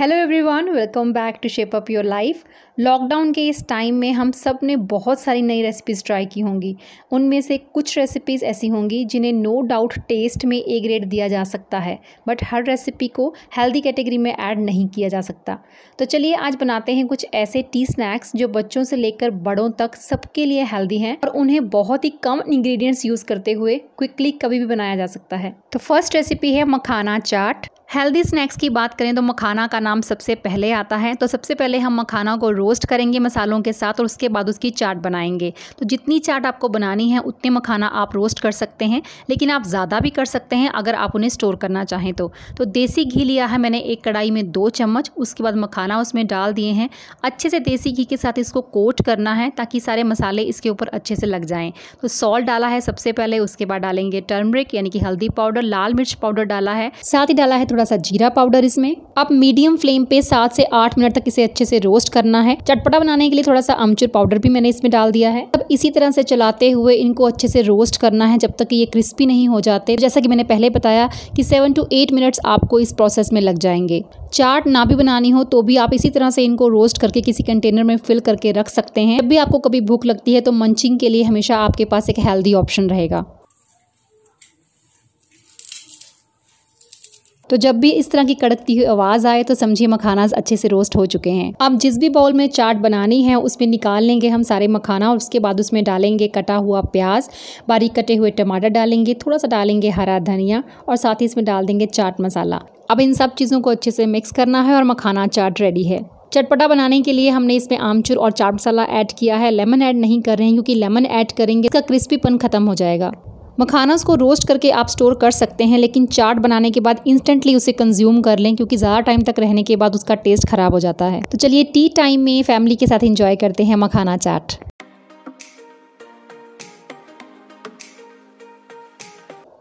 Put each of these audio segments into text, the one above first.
hello everyone welcome back to shape up your life lockdown के इस time में हम सब ने बहुत सारी नई रेसिपीज़ ट्राई की होंगी उनमें से कुछ रेसिपीज़ ऐसी होंगी जिन्हें नो डाउट टेस्ट में ए ग्रेड दिया जा सकता है बट हर रेसिपी को हेल्दी कैटेगरी में ऐड नहीं किया जा सकता तो चलिए आज बनाते हैं कुछ ऐसे टी स्नैक्स जो बच्चों से लेकर बड़ों तक सबके लिए हेल्दी हैं और उन्हें बहुत ही कम इन्ग्रीडियंट्स यूज़ करते हुए क्विकली कभी भी बनाया जा सकता है तो फर्स्ट रेसिपी है मखाना चाट हेल्दी स्नैक्स की बात करें तो मखाना का नाम सबसे पहले आता है तो सबसे पहले हम मखाना को रोस्ट करेंगे मसालों के साथ और उसके बाद उसकी चाट बनाएंगे तो जितनी चाट आपको बनानी है उतने मखाना आप रोस्ट कर सकते हैं लेकिन आप ज़्यादा भी कर सकते हैं अगर आप उन्हें स्टोर करना चाहें तो तो देसी घी लिया है मैंने एक कढ़ाई में दो चम्मच उसके बाद मखाना उसमें डाल दिए हैं अच्छे से देसी घी के साथ इसको कोट करना है ताकि सारे मसाले इसके ऊपर अच्छे से लग जाएँ तो सॉल्ट डाला है सबसे पहले उसके बाद डालेंगे टर्मरिक यानी कि हल्दी पाउडर लाल मिर्च पाउडर डाला है साथ ही डाला है थोड़ा थोड़ा सा जीरा पाउडर इसमें अब मीडियम फ्लेम पे सात से आठ मिनट तक इसे अच्छे से रोस्ट करना है चटपटा बनाने के लिए थोड़ा सा अमचूर पाउडर भी मैंने इसमें डाल दिया है अब इसी तरह से चलाते हुए इनको अच्छे से रोस्ट करना है जब तक कि ये क्रिस्पी नहीं हो जाते जैसा कि मैंने पहले बताया कि सेवन टू एट मिनट्स आपको इस प्रोसेस में लग जाएंगे चाट ना भी बनानी हो तो भी आप इसी तरह से इनको रोस्ट करके किसी कंटेनर में फिल करके रख सकते हैं जब भी आपको कभी भूख लगती है तो मंचिंग के लिए हमेशा आपके पास एक हेल्दी ऑप्शन रहेगा तो जब भी इस तरह की कड़कती हुई आवाज़ आए तो समझिए मखाना अच्छे से रोस्ट हो चुके हैं अब जिस भी बाउल में चाट बनानी है उसमें निकाल लेंगे हम सारे मखाना और उसके बाद उसमें डालेंगे कटा हुआ प्याज बारीक कटे हुए टमाटर डालेंगे थोड़ा सा डालेंगे हरा धनिया और साथ ही इसमें डाल देंगे चाट मसाला अब इन सब चीज़ों को अच्छे से मिक्स करना है और मखाना चाट रेडी है चटपटा बनाने के लिए हमने इसमें आमचूर और चाट मसाला ऐड किया है लेमन ऐड नहीं कर रहे हैं क्योंकि लेमन ऐड करेंगे इसका क्रिस्पीपन खत्म हो जाएगा मखानास को रोस्ट करके आप स्टोर कर सकते हैं लेकिन चाट बनाने के बाद इंस्टेंटली उसे कंज्यूम कर लें क्योंकि ज़्यादा टाइम तक रहने के बाद उसका टेस्ट ख़राब हो जाता है तो चलिए टी टाइम में फैमिली के साथ इंजॉय करते हैं मखाना चाट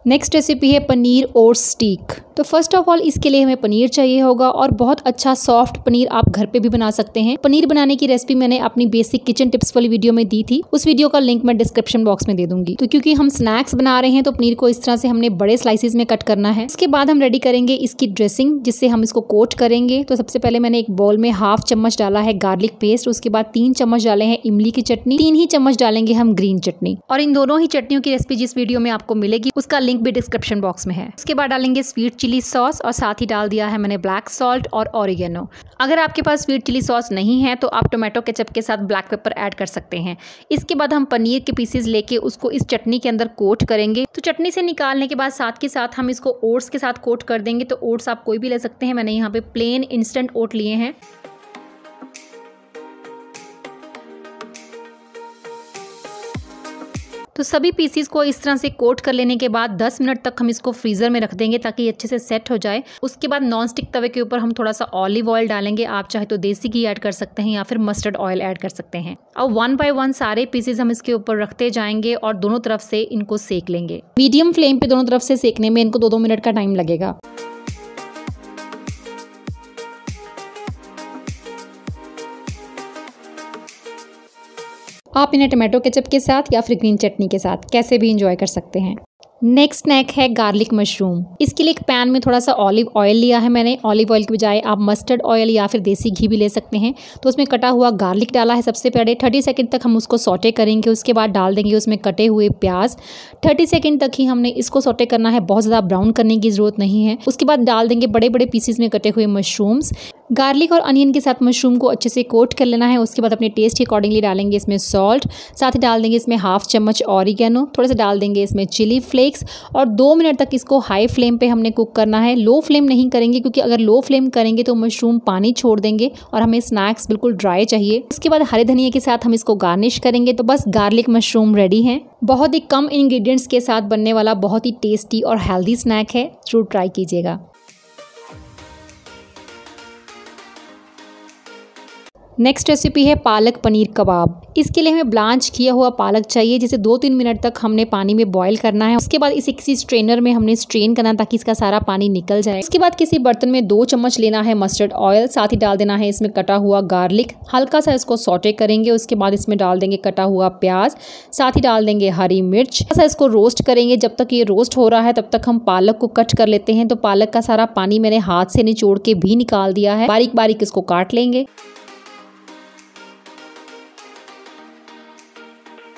नेक्स्ट रेसिपी है पनीर और स्टीक तो फर्स्ट ऑफ ऑल इसके लिए हमें पनीर चाहिए होगा और बहुत अच्छा सॉफ्ट पनीर आप घर पे भी बना सकते हैं पनीर बनाने की रेसिपी मैंने अपनी बेसिक किचन टिप्स वाली वीडियो में दी थी उस वीडियो का लिंक मैं डिस्क्रिप्शन बॉक्स में दे दूंगी तो क्योंकि हम स्नैक्स बना रहे हैं तो पनीर को इस तरह से हमने बड़े स्लाइसिस में कट करना है उसके बाद हम रेडी करेंगे इसकी ड्रेसिंग जिससे हम इसको कोट करेंगे तो सबसे पहले मैंने एक बॉल में हाफ चम्मच डाला है गार्लिक पेस्ट उसके बाद तीन चम्मच डाले हैं इमली की चटनी तीन ही चम्मच डालेंगे हम ग्रीन चटनी और इन दोनों ही चटनियों की रेसिपी जिस वीडियो में आपको मिलेगी उसका लिंक भी डिस्क्रिप्शन बॉक्स में है उसके बाद डालेंगे स्वीट चिली चिली सॉस और साथ ही डाल दिया है मैंने ब्लैक सॉल्ट और ऑरिगेनो अगर आपके पास स्वीट चिली सॉस नहीं है तो आप टोमेटो केचप के साथ ब्लैक पेपर ऐड कर सकते हैं इसके बाद हम पनीर के पीसेज लेके उसको इस चटनी के अंदर कोट करेंगे तो चटनी से निकालने के बाद साथ के साथ हम इसको ओट्स के साथ कोट कर देंगे तो ओट्स आप कोई भी ले सकते हैं मैंने यहाँ पे प्लेन इंस्टेंट ओट लिए हैं तो सभी पीसीस को इस तरह से कोट कर लेने के बाद 10 मिनट तक हम इसको फ्रीज़र में रख देंगे ताकि अच्छे से सेट हो जाए उसके बाद नॉन स्टिक तवे के ऊपर हम थोड़ा सा ऑलिव ऑयल डालेंगे आप चाहे तो देसी घी ऐड कर सकते हैं या फिर मस्टर्ड ऑयल ऐड कर सकते हैं और वन बाय वन सारे पीसेज हम इसके ऊपर रखते जाएंगे और दोनों तरफ से इनको सेक लेंगे मीडियम फ्लेम पे दोनों तरफ से सेकने में इनको दो दो मिनट का टाइम लगेगा आप इन्हें टमाटो केचप के साथ या फिर ग्रीन चटनी के साथ कैसे भी इंजॉय कर सकते हैं नेक्स्ट स्नैक है गार्लिक मशरूम इसके लिए एक पैन में थोड़ा सा ऑलिव ऑयल लिया है मैंने ऑलिव ऑयल के बजाय आप मस्टर्ड ऑयल या फिर देसी घी भी ले सकते हैं तो उसमें कटा हुआ गार्लिक डाला है सबसे पहले थर्टी सेकेंड तक हम उसको सोटे करेंगे उसके बाद डाल देंगे उसमें कटे हुए प्याज थर्टी सेकेंड तक ही हमने इसको सोटे करना है बहुत ज़्यादा ब्राउन करने की ज़रूरत नहीं है उसके बाद डाल देंगे बड़े बड़े पीसीज में कटे हुए मशरूम्स गार्लिक और अनियन के साथ मशरूम को अच्छे से कोट कर लेना है उसके बाद अपने टेस्ट के अकॉर्डिंगली डालेंगे इसमें सॉल्ट साथ ही डाल देंगे इसमें हाफ चम्मच ऑरिगेनो थोड़े से डाल देंगे इसमें चिली फ्लेक्स और दो मिनट तक इसको हाई फ्लेम पे हमने कुक करना है लो फ्लेम नहीं करेंगे क्योंकि अगर लो फ्लेम करेंगे तो मशरूम पानी छोड़ देंगे और हमें स्नैक्स बिल्कुल ड्राई चाहिए उसके बाद हरे धनिया के साथ हम इसको गार्निश करेंगे तो बस गार्लिक मशरूम रेडी है बहुत ही कम इन्ग्रीडियंट्स के साथ बनने वाला बहुत ही टेस्टी और हेल्दी स्नैक है जरूर ट्राई कीजिएगा नेक्स्ट रेसिपी है पालक पनीर कबाब इसके लिए हमें ब्लांच किया हुआ पालक चाहिए जिसे दो तीन मिनट तक हमने पानी में बॉईल करना है उसके बाद इसे किसी स्ट्रेनर में हमने स्ट्रेन करना ताकि इसका सारा पानी निकल जाए उसके बाद किसी बर्तन में दो चम्मच लेना है मस्टर्ड ऑयल साथ ही डाल देना है इसमें कटा हुआ गार्लिक हल्का सा इसको सोटे करेंगे उसके बाद इसमें डाल देंगे कटा हुआ प्याज साथ ही डाल देंगे हरी मिर्च ऐसा इसको रोस्ट करेंगे जब तक ये रोस्ट हो रहा है तब तक हम पालक को कट कर लेते हैं तो पालक का सारा पानी मैंने हाथ से निचोड़ के भी निकाल दिया है बारीक बारीक इसको काट लेंगे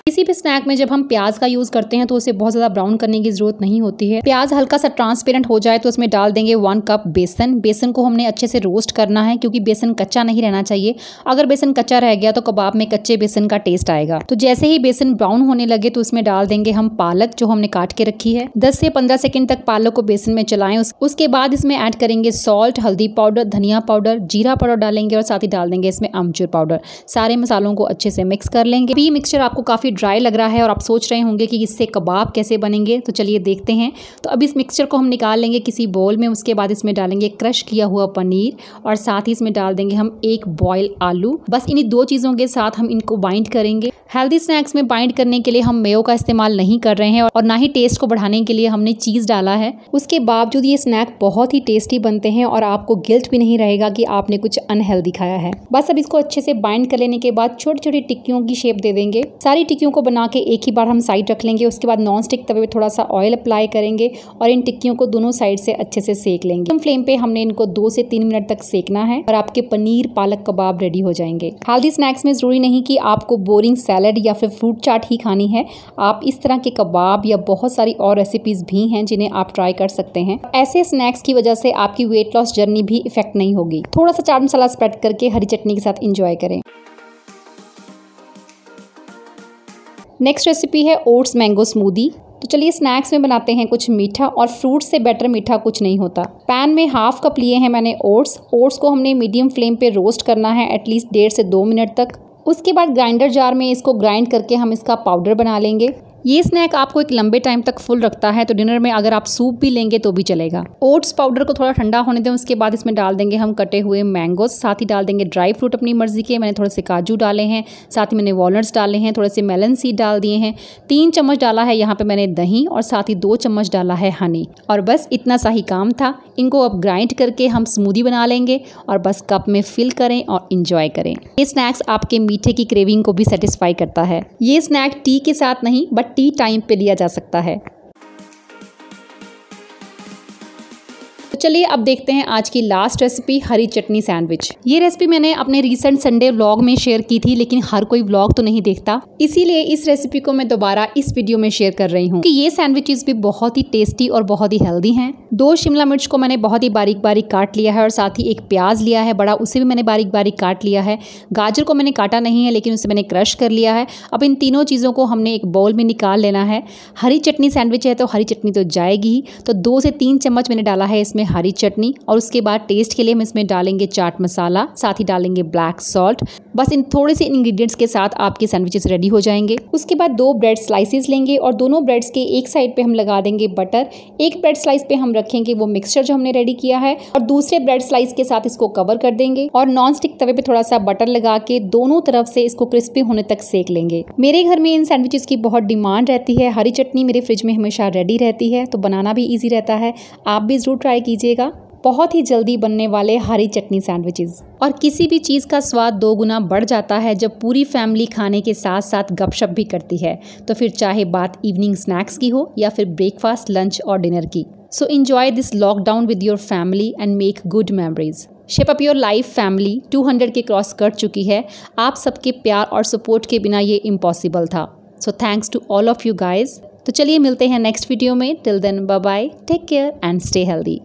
किसी भी स्नैक में जब हम प्याज का यूज़ करते हैं तो उसे बहुत ज़्यादा ब्राउन करने की ज़रूरत नहीं होती है प्याज हल्का सा ट्रांसपेरेंट हो जाए तो उसमें डाल देंगे वन कप बेसन बेसन को हमने अच्छे से रोस्ट करना है क्योंकि बेसन कच्चा नहीं रहना चाहिए अगर बेसन कच्चा रह गया तो कबाब में कच्चे बेसन का टेस्ट आएगा तो जैसे ही बेसन ब्राउन होने लगे तो उसमें डाल देंगे हम पालक जो हमने काट के रखी है दस से पंद्रह सेकेंड तक पालक को बेसन में चलाए उसके बाद इसमें ऐड करेंगे सॉल्ट हल्दी पाउडर धनिया पाउडर जीरा पाउडर डालेंगे और साथ ही डाल देंगे इसमें अमचूर पाउडर सारे मसालों को अच्छे से मिक्स कर लेंगे ये मिक्सचर आपको काफ़ी काफ़ी ड्राई लग रहा है और आप सोच रहे होंगे कि इससे कबाब कैसे बनेंगे तो चलिए देखते हैं तो अब इस मिक्सचर को हम निकाल लेंगे किसी बॉल में उसके बाद इसमें डालेंगे क्रश किया हुआ पनीर और साथ ही इसमें डाल देंगे हम एक बॉयल आलू बस इन्हीं दो चीज़ों के साथ हम इनको बाइंड करेंगे हेल्दी स्नैक्स में बाइंड करने के लिए हम मेयो का इस्तेमाल नहीं कर रहे हैं और ना ही टेस्ट को बढ़ाने के लिए हमने चीज़ डाला है उसके बावजूद ये स्नैक बहुत ही टेस्टी बनते हैं और आपको गिल्ट भी नहीं रहेगा कि आपने कुछ अनहेल्दी खाया है बस अब इसको अच्छे से बाइंड कर लेने के बाद छोटी छोटी टिक्कियों की शेप दे देंगे सारी टिक्की टिक्कियों को बना के एक ही बार हम साइड रख लेंगे उसके बाद नॉन स्टिक तवे पर थोड़ा सा ऑयल अप्लाई करेंगे और इन टिक्कियों को दोनों साइड से अच्छे से सेक लेंगे फ्लेम पे हमने इनको दो से तीन मिनट तक सेकना है और आपके पनीर पालक कबाब रेडी हो जाएंगे हेल्दी स्नैक्स में ज़रूरी नहीं कि आपको बोरिंग सैलड या फिर फ्रूट चाट ही खानी है आप इस तरह के कबाब या बहुत सारी और रेसिपीज़ भी हैं जिन्हें आप ट्राई कर सकते हैं ऐसे स्नैक्स की वजह से आपकी वेट लॉस जर्नी भी इफेक्ट नहीं होगी थोड़ा सा चाट मसाला स्प्रेड करके हरी चटनी के साथ इंजॉय करें नेक्स्ट रेसिपी है ओट्स मैंगो स्मूदी तो चलिए स्नैक्स में बनाते हैं कुछ मीठा और फ्रूट से बेटर मीठा कुछ नहीं होता पैन में हाफ कप लिए हैं मैंने ओट्स ओट्स को हमने मीडियम फ्लेम पे रोस्ट करना है एटलीस्ट डेढ़ से दो मिनट तक उसके बाद ग्राइंडर जार में इसको ग्राइंड करके हम इसका पाउडर बना लेंगे ये स्नैक आपको एक लंबे टाइम तक फुल रखता है तो डिनर में अगर आप सूप भी लेंगे तो भी चलेगा ओट्स पाउडर को थोड़ा ठंडा होने दें उसके बाद इसमें डाल देंगे हम कटे हुए मैंगोज साथ ही डाल देंगे ड्राई फ्रूट अपनी मर्जी के मैंने थोड़े से काजू डाले हैं साथ ही मैंने वॉलट्स डाले हैं थोड़े से मेलन सीड डाल दिए हैं तीन चम्मच डाला है यहाँ पर मैंने दही और साथ ही दो चम्मच डाला है हनी और बस इतना सा ही काम था इनको अब ग्राइंड करके हम स्मूदी बना लेंगे और बस कप में फिल करें और इंजॉय करें ये स्नैक्स आपके मीठे की क्रेविंग को भी सेटिस्फाई करता है ये स्नैक टी के साथ नहीं बट टी टाइम पे लिया जा सकता है चलिए अब देखते हैं आज की लास्ट रेसिपी हरी चटनी सैंडविच ये रेसिपी मैंने अपने रिसेंट संडे व्लॉग में शेयर की थी लेकिन हर कोई व्लॉग तो नहीं देखता इसीलिए इस रेसिपी को मैं दोबारा इस वीडियो में शेयर कर रही हूँ कि ये सैंडविचेस भी बहुत ही टेस्टी और बहुत ही हेल्दी हैं दो शिमला मिर्च को मैंने बहुत ही बारीक बारीक काट लिया है और साथ ही एक प्याज लिया है बड़ा उसे भी मैंने बारीक बारीक काट लिया है गाजर को मैंने काटा नहीं है लेकिन उसे मैंने क्रश कर लिया है अब इन तीनों चीज़ों को हमने एक बाउल में निकाल लेना है हरी चटनी सैंडविच है तो हरी चटनी तो जाएगी ही तो दो से तीन चम्मच मैंने डाला है इसमें हरी चटनी और उसके बाद टेस्ट के लिए हम इसमें डालेंगे चाट मसाला साथ ही डालेंगे ब्लैक सॉल्ट बस इन थोड़े से इंग्रेडिएंट्स के साथ आपके सैंडविचेस रेडी हो जाएंगे उसके बाद दो ब्रेड स्लाइसेस लेंगे और दोनों ब्रेड्स के एक साइड पे हम लगा देंगे बटर एक ब्रेड स्लाइस पे हम रखेंगे वो मिक्सचर जो हमने रेडी किया है और दूसरे ब्रेड स्लाइस के साथ इसको कवर कर देंगे और नॉन स्टिक तवे पे थोड़ा सा बटर लगा के दोनों तरफ से इसको क्रिस्पी होने तक सेक लेंगे मेरे घर में इन सैंडविचेस की बहुत डिमांड रहती है हरी चटनी मेरे फ्रिज में हमेशा रेडी रहती है तो बनाना भी ईजी रहता है आप भी जरूर ट्राई कीजिए लीजिएगा बहुत ही जल्दी बनने वाले हरी चटनी सैंडविचेस और किसी भी चीज़ का स्वाद दो गुना बढ़ जाता है जब पूरी फैमिली खाने के साथ साथ गपशप भी करती है तो फिर चाहे बात इवनिंग स्नैक्स की हो या फिर ब्रेकफास्ट लंच और डिनर की so enjoy this lockdown with your family and make good memories shape up your life family 200 के क्रॉस कर चुकी है आप सबके प्यार और सपोर्ट के बिना ये इम्पॉसिबल था so thanks to all of you guys तो चलिए मिलते हैं नेक्स्ट वीडियो में till then bye bye take care and stay healthy